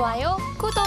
좋아요, 구독!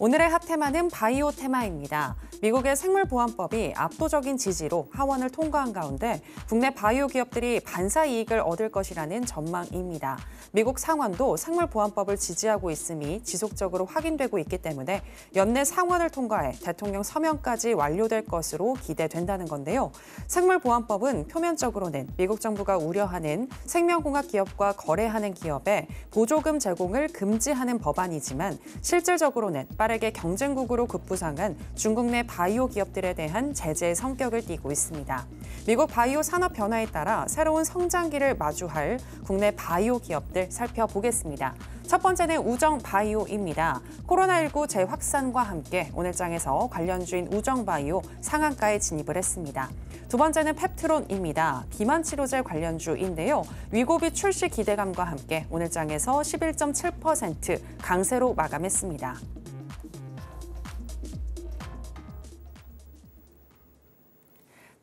오늘의 핫 테마는 바이오 테마입니다. 미국의 생물보안법이 압도적인 지지로 하원을 통과한 가운데 국내 바이오 기업들이 반사 이익을 얻을 것이라는 전망입니다. 미국 상원도 생물보안법을 지지하고 있음이 지속적으로 확인되고 있기 때문에 연내 상원을 통과해 대통령 서명까지 완료될 것으로 기대된다는 건데요. 생물보안법은 표면적으로는 미국 정부가 우려하는 생명공학 기업과 거래하는 기업에 보조금 제공을 금지하는 법안이지만 실질적으로는 빠르게 경쟁국으로 급부상한 중국 내 바이오 기업들에 대한 제재의 성격을 띠고 있습니다. 미국 바이오 산업 변화에 따라 새로운 성장기를 마주할 국내 바이오 기업들 살펴보겠습니다. 첫 번째는 우정 바이오입니다. 코로나19 재확산과 함께 오늘장에서 관련주인 우정 바이오 상한가에 진입을 했습니다. 두 번째는 펩트론입니다. 비만 치료제 관련주인데요. 위고비 출시 기대감과 함께 오늘장에서 11.7% 강세로 마감했습니다.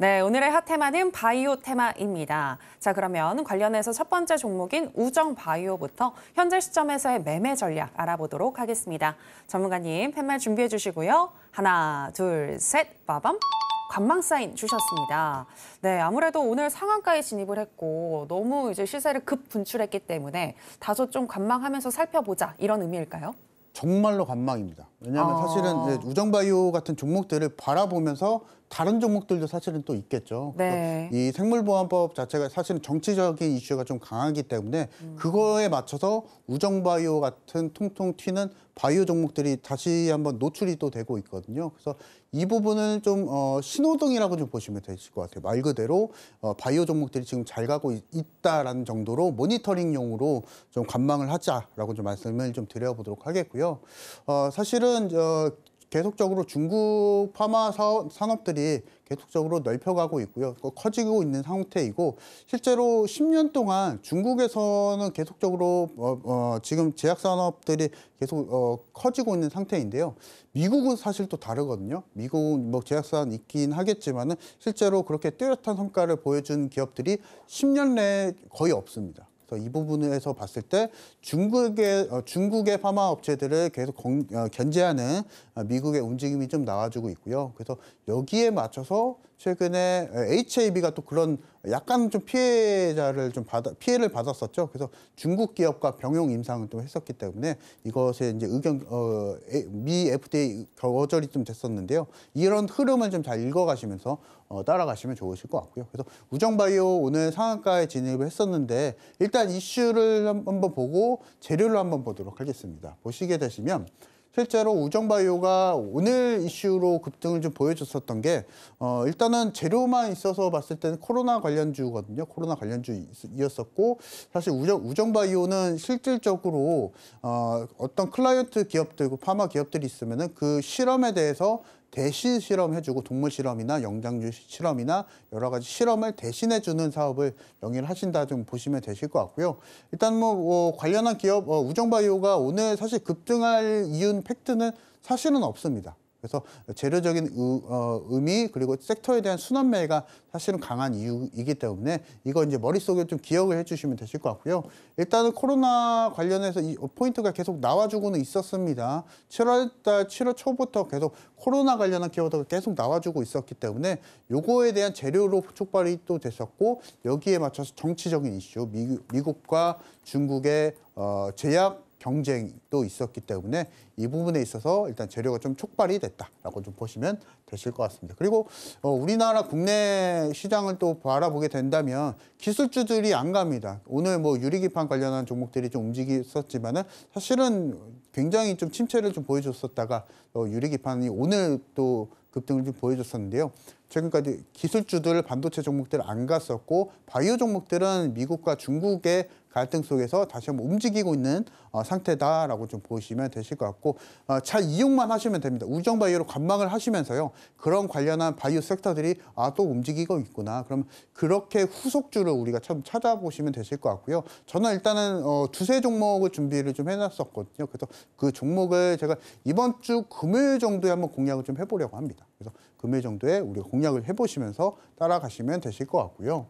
네, 오늘의 핫 테마는 바이오 테마입니다. 자, 그러면 관련해서 첫 번째 종목인 우정 바이오부터 현재 시점에서의 매매 전략 알아보도록 하겠습니다. 전문가님, 팻말 준비해 주시고요. 하나, 둘, 셋, 빠밤. 관망 사인 주셨습니다. 네, 아무래도 오늘 상한가에 진입을 했고 너무 이제 시세를 급 분출했기 때문에 다소 좀 관망하면서 살펴보자 이런 의미일까요? 정말로 관망입니다. 왜냐하면 아... 사실은 우정바이오 같은 종목들을 바라보면서 다른 종목들도 사실은 또 있겠죠. 네. 이 생물보안법 자체가 사실은 정치적인 이슈가 좀 강하기 때문에 음. 그거에 맞춰서 우정바이오 같은 통통 튀는 바이오 종목들이 다시 한번 노출이 또 되고 있거든요. 그래서 이 부분은 좀 어, 신호등이라고 좀 보시면 되실 것 같아요. 말 그대로 어, 바이오 종목들이 지금 잘 가고 있, 다라는 정도로 모니터링용으로 좀 관망을 하자라고 좀 말씀을 좀 드려보도록 하겠고요. 어, 사실은 저 계속적으로 중국 파마 산업들이 계속적으로 넓혀가고 있고요. 커지고 있는 상태이고 실제로 10년 동안 중국에서는 계속적으로 어, 어, 지금 제약 산업들이 계속 어, 커지고 있는 상태인데요. 미국은 사실 또 다르거든요. 미국은 뭐 제약 산업 있긴 하겠지만 실제로 그렇게 뚜렷한 성과를 보여준 기업들이 10년 내에 거의 없습니다. 그래서 이 부분에서 봤을 때 중국의 어, 중국의 파마 업체들을 계속 어, 견제하는 어, 미국의 움직임이 좀 나와주고 있고요. 그래서 여기에 맞춰서 최근에 HAB가 또 그런 약간 좀 피해자를 좀 받아, 피해를 받았었죠. 그래서 중국 기업과 병용 임상을 또 했었기 때문에 이것에 이제 의견, 어, 미 FDA 거절이 좀 됐었는데요. 이런 흐름을 좀 잘 읽어가시면서 어, 따라가시면 좋으실 것 같고요. 그래서 우정바이오 오늘 상한가에 진입을 했었는데 일단 이슈를 한번 보고 재료를 한번 보도록 하겠습니다. 보시게 되시면 실제로 우정바이오가 오늘 이슈로 급등을 좀 보여줬었던 게 어, 일단은 재료만 있어서 봤을 때는 코로나 관련주거든요. 코로나 관련주이었었고 사실 우정, 우정바이오는 실질적으로 어, 어떤 클라이언트 기업들, 그 파마 기업들이 있으면 은그 실험에 대해서 대신 실험해주고 동물 실험이나 영장류 실험이나 여러 가지 실험을 대신해주는 사업을 영위를 하신다 좀 보시면 되실 것 같고요. 일단 뭐, 어, 관련한 기업 어, 우정바이오가 오늘 사실 급등할 이윤 팩트는 사실은 없습니다. 그래서 재료적인 의, 어, 미 그리고 섹터에 대한 순환매가 사실은 강한 이유이기 때문에 이거 이제 머릿속에 좀 기억을 해주시면 되실 것 같고요. 일단은 코로나 관련해서 이 포인트가 계속 나와주고는 있었습니다. 7월달 7월 초부터 계속 코로나 관련한 키워드가 계속 나와주고 있었기 때문에 요거에 대한 재료로 촉발이 또 됐었고 여기에 맞춰서 정치적인 이슈 미, 미국과 중국의 어, 제약 경쟁도 있었기 때문에 이 부분에 있어서 일단 재료가 좀 촉발이 됐다라고 좀 보시면 되실 것 같습니다. 그리고 어, 우리나라 국내 시장을 또 바라보게 된다면 기술주들이 안 갑니다. 오늘 뭐 유리기판 관련한 종목들이 좀 움직였었지만은 사실은 굉장히 좀 침체를 좀 보여줬었다가 어, 유리기판이 오늘 또 급등을 좀 보여줬었는데요. 최근까지 기술주들 반도체 종목들 안 갔었고 바이오 종목들은 미국과 중국의 갈등 속에서 다시 한번 움직이고 있는 어, 상태다라고 좀 보시면 되실 것 같고 어, 잘 이용만 하시면 됩니다. 우정 바이오로 관망을 하시면서요. 그런 관련한 바이오 섹터들이 아 또 움직이고 있구나. 그럼 그렇게 후속주를 우리가 참 찾아보시면 되실 것 같고요. 저는 일단은 어, 두세 종목을 준비를 좀 해놨었거든요. 그래서 그 종목을 제가 이번 주 금요일 정도에 한번 공략을 좀 해보려고 합니다. 그래서 금요일 정도에 우리가 공략을 해보시면서 따라가시면 되실 것 같고요.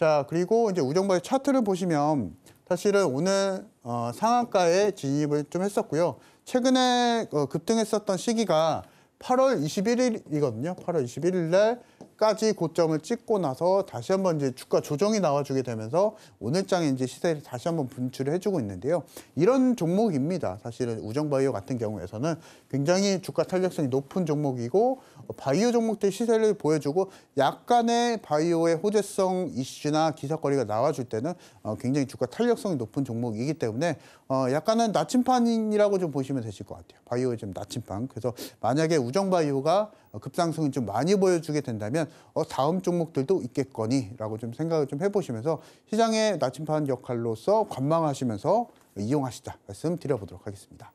자, 그리고 이제 우정바의 차트를 보시면 사실은 오늘 어, 상한가에 진입을 좀 했었고요. 최근에 어, 급등했었던 시기가 8월 21일이거든요. 8월 21일 날 까지 고점을 찍고 나서 다시 한번 이제 주가 조정이 나와주게 되면서 오늘장에 이제 시세를 다시 한번 분출을 해주고 있는데요. 이런 종목입니다. 사실은 우정바이오 같은 경우에서는 굉장히 주가 탄력성이 높은 종목이고 바이오 종목들 시세를 보여주고 약간의 바이오의 호재성 이슈나 기사거리가 나와줄 때는 어, 굉장히 주가 탄력성이 높은 종목이기 때문에 어, 약간은 나침판이라고 좀 보시면 되실 것 같아요. 바이오의 좀 나침판. 그래서 만약에 우정바이오가 급상승을 좀 많이 보여주게 된다면 어, 다음 종목들도 있겠거니라고 좀 생각을 좀 해보시면서 시장의 나침판 역할로서 관망하시면서 이용하시자 말씀드려보도록 하겠습니다.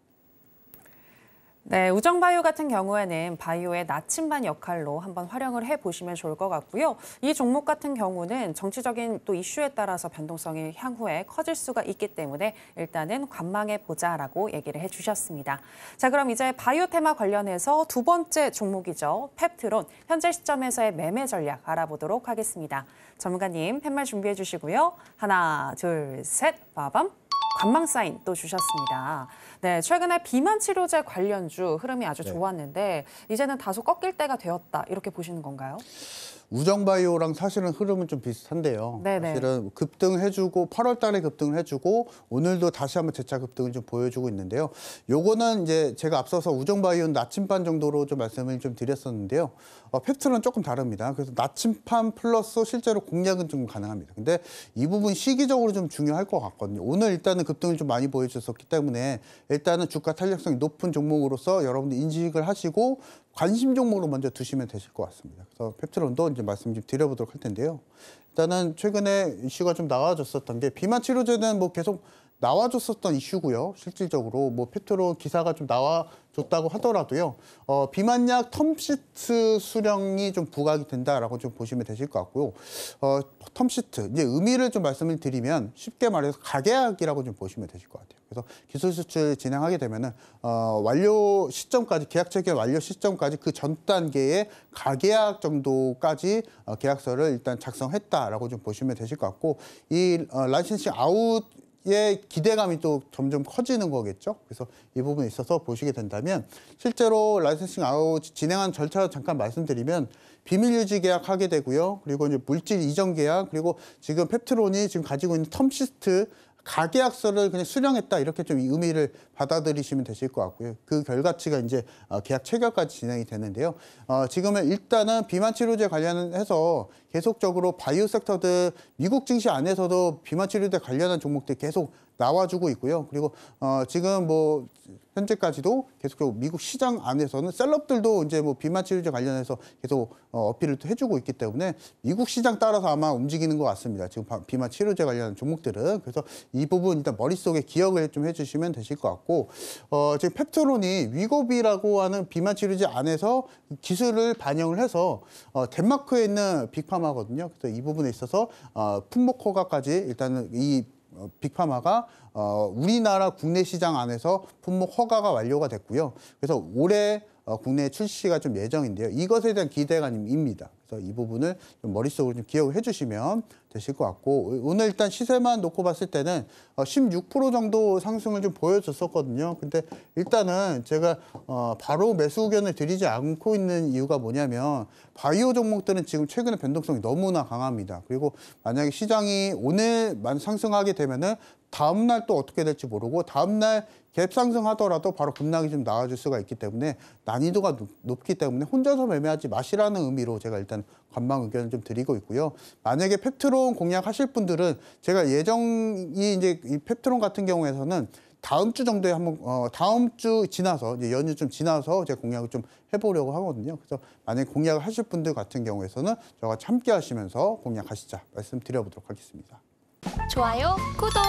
네, 우정바이오 같은 경우에는 바이오의 나침반 역할로 한번 활용을 해보시면 좋을 것 같고요. 이 종목 같은 경우는 정치적인 또 이슈에 따라서 변동성이 향후에 커질 수가 있기 때문에 일단은 관망해보자라고 얘기를 해주셨습니다. 자, 그럼 이제 바이오 테마 관련해서 두 번째 종목이죠. 펩트론, 현재 시점에서의 매매 전략 알아보도록 하겠습니다. 전문가님, 팻말 준비해 주시고요. 하나, 둘, 셋, 빠밤. 관망 사인 또 주셨습니다. 네, 최근에 비만 치료제 관련주 흐름이 아주 네. 좋았는데 이제는 다소 꺾일 때가 되었다 이렇게 보시는 건가요? 우정바이오랑 사실은 흐름은 좀 비슷한데요. 네네. 네. 사실은 급등해주고 8월 달에 급등을 해주고 오늘도 다시 한번 재차 급등을 좀 보여주고 있는데요. 요거는 이제 제가 앞서서 우정바이오는 나침반 정도로 좀 말씀을 좀 드렸었는데요. 어, 펩트는 조금 다릅니다. 그래서 나침반 플러스 실제로 공략은 좀 가능합니다. 근데 이 부분 시기적으로 좀 중요할 것 같거든요. 오늘 일단은 급등을 좀 많이 보여주셨기 때문에 일단은 주가 탄력성이 높은 종목으로서 여러분들 인식을 하시고 관심 종목으로 먼저 두시면 되실 것 같습니다. 그래서 펩트론도 하는지 말씀 좀 드려보도록 할 텐데요. 일단은 최근에 이슈가 좀 나와졌었던 게 비만 치료제는 뭐 계속 나와줬었던 이슈고요. 실질적으로 뭐 페트로 기사가 좀 나와줬다고 하더라도요. 어, 비만약 텀시트 수령이 좀 부각이 된다라고 좀 보시면 되실 것 같고요. 어, 텀시트 이제 의미를 좀 말씀을 드리면 쉽게 말해서 가계약이라고 좀 보시면 되실 것 같아요. 그래서 기술 수출 진행하게 되면은 어, 완료 시점까지 계약 체결 완료 시점까지 그 전 단계의 가계약 정도까지 어, 계약서를 일단 작성했다라고 좀 보시면 되실 것 같고 이 어, 라이센싱 아웃 예, 기대감이 또 점점 커지는 거겠죠. 그래서 이 부분에 있어서 보시게 된다면 실제로 라이선싱 아웃 진행한 절차 잠깐 말씀드리면 비밀 유지 계약 하게 되고요. 그리고 이제 물질 이전 계약 그리고 지금 펩트론이 지금 가지고 있는 텀 시스트 가계약서를 그냥 수령했다 이렇게 좀 의미를 받아들이시면 되실 것 같고요. 그 결과치가 이제 어, 계약 체결까지 진행이 되는데요. 어, 지금은 일단은 비만 치료제 관련해서 계속적으로 바이오 섹터들 미국 증시 안에서도 비만 치료제 관련한 종목들 계속 나와주고 있고요. 그리고 어, 지금 뭐 현재까지도 계속적으로 미국 시장 안에서는 셀럽들도 이제 뭐 비만 치료제 관련해서 계속 어, 어필을 또 해주고 있기 때문에 미국 시장 따라서 아마 움직이는 것 같습니다. 지금 비만 치료제 관련한 종목들은 그래서 이 부분 일단 머릿속에 기억을 좀 해주시면 되실 것 같고 어, 지금 펩토론이 위고비라고 하는 비만 치료제 안에서 기술을 반영을 해서 어, 덴마크에 있는 빅파마거든요. 그래서 이 부분에 있어서 어, 품목 허가까지 일단은 이 어, 빅파마가 어, 우리나라 국내 시장 안에서 품목 허가가 완료가 됐고요. 그래서 올해 어, 국내에 출시가 좀 예정인데요. 이것에 대한 기대감입니다. 그래서 이 부분을 좀 머릿속으로 좀 기억을 해주시면 되실 것 같고 오늘 일단 시세만 놓고 봤을 때는 16% 어, 정도 상승을 좀 보여줬었거든요. 근데 일단은 제가 어, 바로 매수 의견을 드리지 않고 있는 이유가 뭐냐면 바이오 종목들은 지금 최근에 변동성이 너무나 강합니다. 그리고 만약에 시장이 오늘 만 상승하게 되면은 다음 날 또 어떻게 될지 모르고 다음 날 갭 상승하더라도 바로 급락이 좀나아질 수가 있기 때문에 난이도가 높기 때문에 혼자서 매매하지 마시라는 의미로 제가 일단 관망 의견을 좀 드리고 있고요. 만약에 펩트론 공략하실 분들은 제가 예정이 이제 이 펩트론 같은 경우에서는 다음 주 정도에 한번 어, 다음 주 지나서 이제 연휴 좀 지나서 제가공략을좀 해보려고 하거든요. 그래서 만약 에공략을 하실 분들 같은 경우에서는 저와 함께 하시면서 공략하시자 말씀드려보도록 하겠습니다. 좋아요, 구독.